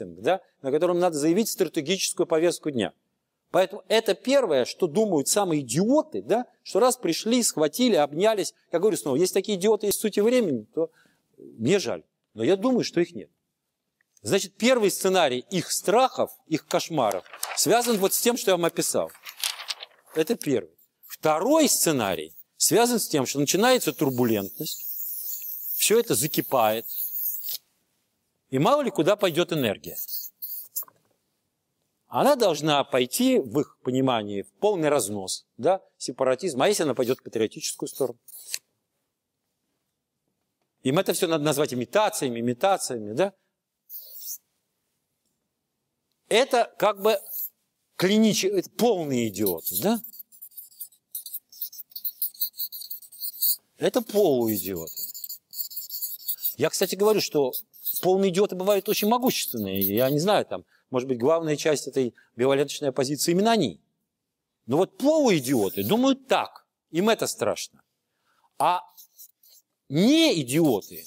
маркетинг, да, на котором надо заявить стратегическую повестку дня. Поэтому это первое, что думают самые идиоты, да, что раз пришли, схватили, обнялись. Я говорю снова, есть такие идиоты из в сути времени, то мне жаль. Но я думаю, что их нет. Значит, первый сценарий их страхов, их кошмаров связан вот с тем, что я вам описал. Это первый. Второй сценарий связан с тем, что начинается турбулентность, все это закипает, и мало ли куда пойдет энергия. Она должна пойти, в их понимании, в полный разнос, да, сепаратизм, а если она пойдет в патриотическую сторону? Им это все надо назвать имитациями, имитациями, да? Это как бы клинич... это полные идиоты, да? Это полуидиоты. Я, кстати, говорю, что Полные идиоты бывают очень могущественные. Я не знаю, там, может быть, главная часть этой биоленточной оппозиции именно они. Но вот полуидиоты думают так. Им это страшно. А не идиоты,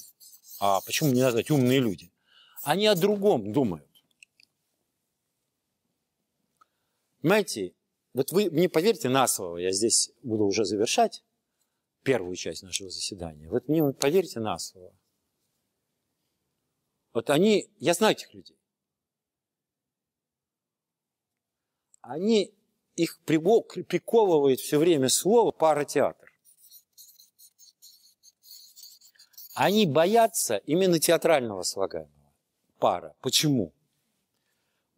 а почему не назвать умные люди, они о другом думают. Понимаете, вот вы мне поверьте на слово, я здесь буду уже завершать первую часть нашего заседания. Вот мне поверьте на слово. Вот они, я знаю этих людей. Они, их приковывает все время слово паратеатр. Они боятся именно театрального слагаемого пара. Почему?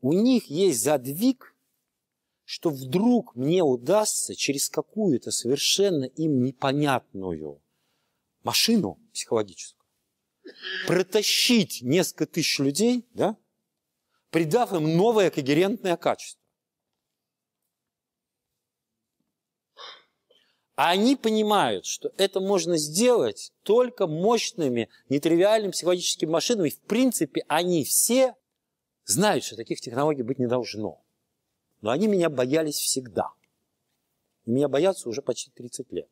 У них есть задвиг, что вдруг мне удастся через какую-то совершенно им непонятную машину психологическую протащить несколько тысяч людей, да, придав им новое когерентное качество. А они понимают, что это можно сделать только мощными, нетривиальными психологическими машинами. В принципе, они все знают, что таких технологий быть не должно. Но они меня боялись всегда. меня боятся уже почти 30 лет.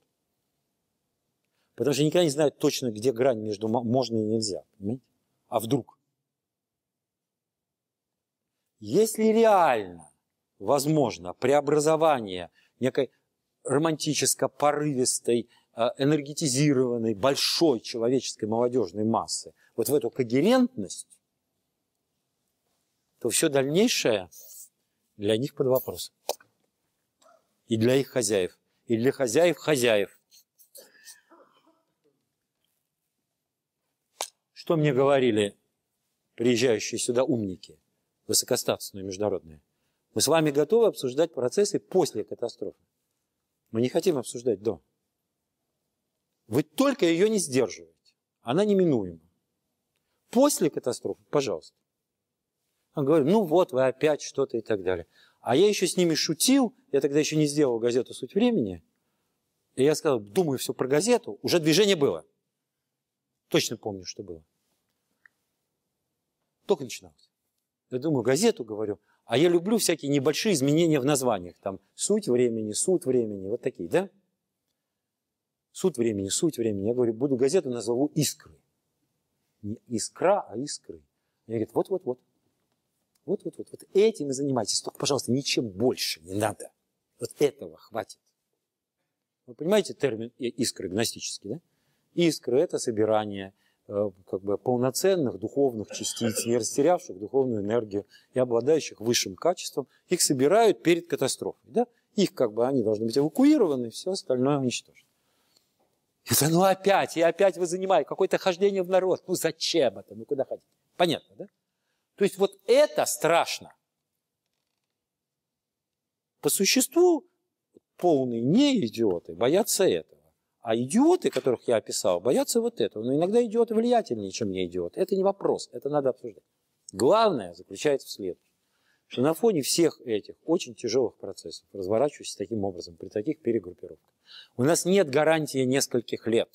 Потому что никогда не знают точно, где грань между можно и нельзя. Понимаете? А вдруг? Если реально возможно преобразование некой романтическо-порывистой, э, энергетизированной, большой человеческой молодежной массы вот в эту когерентность, то все дальнейшее для них под вопросом. И для их хозяев. И для хозяев хозяев. Что мне говорили приезжающие сюда умники, высокостатусные международные? Мы с вами готовы обсуждать процессы после катастрофы. Мы не хотим обсуждать до. Вы только ее не сдерживаете. Она неминуема. После катастрофы, пожалуйста. Он говорит, ну вот, вы опять что-то и так далее. А я еще с ними шутил, я тогда еще не сделал газету «Суть времени», и я сказал, думаю все про газету, уже движение было. Точно помню, что было. Только начиналось. Я думаю, газету говорю, а я люблю всякие небольшие изменения в названиях. Там суть времени, суд времени, вот такие, да? Суд времени, суть времени. Я говорю, буду газету назову «Искры». Не «Искра», а «Искры». Я говорят, вот-вот-вот. Вот-вот-вот. Вот этим и занимайтесь. Только, пожалуйста, ничем больше не надо. Вот этого хватит. Вы понимаете термин «искры» гностический, да? Искры – это собирание – Э, как бы полноценных духовных частиц, не растерявших духовную энергию и обладающих высшим качеством, их собирают перед катастрофой. Да? Их как бы они должны быть эвакуированы, все остальное уничтожено. Это ну опять, и опять вы занимаете какое-то хождение в народ. Ну зачем это? Ну куда ходить? Понятно, да? То есть вот это страшно. По существу полные неидиоты боятся этого. А идиоты, которых я описал, боятся вот этого. Но иногда идиот влиятельнее, чем не идиот. Это не вопрос, это надо обсуждать. Главное заключается в следующем, что на фоне всех этих очень тяжелых процессов, разворачивающихся таким образом, при таких перегруппировках, у нас нет гарантии нескольких лет.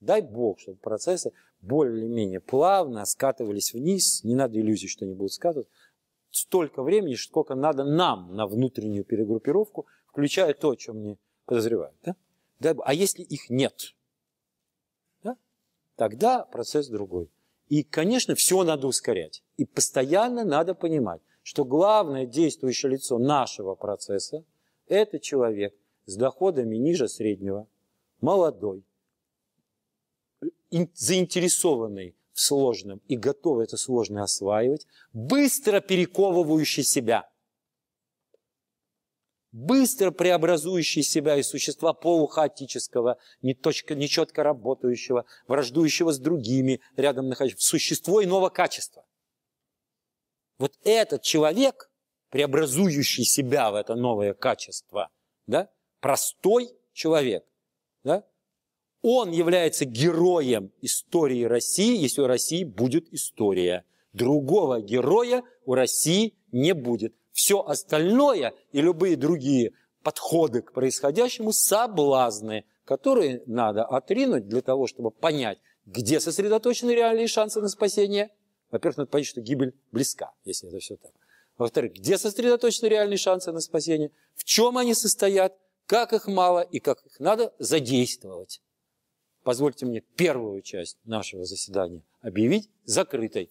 Дай бог, чтобы процессы более-менее плавно скатывались вниз, не надо иллюзий, что они будут скатываться, столько времени, сколько надо нам на внутреннюю перегруппировку, включая то, о чем мне подозревают. Да? Да? А если их нет, да? тогда процесс другой. И, конечно, все надо ускорять. И постоянно надо понимать, что главное действующее лицо нашего процесса – это человек с доходами ниже среднего, молодой, заинтересованный в сложном и готовый это сложное осваивать, быстро перековывающий себя быстро преобразующий себя из существа полухаотического, нечетко работающего, враждующего с другими, рядом находящего, в существо иного качества. Вот этот человек, преобразующий себя в это новое качество, да, простой человек, да, он является героем истории России, если у России будет история. Другого героя у России не будет. Все остальное и любые другие подходы к происходящему – соблазны, которые надо отринуть для того, чтобы понять, где сосредоточены реальные шансы на спасение. Во-первых, надо понять, что гибель близка, если это все так. Во-вторых, где сосредоточены реальные шансы на спасение, в чем они состоят, как их мало и как их надо задействовать. Позвольте мне первую часть нашего заседания объявить закрытой.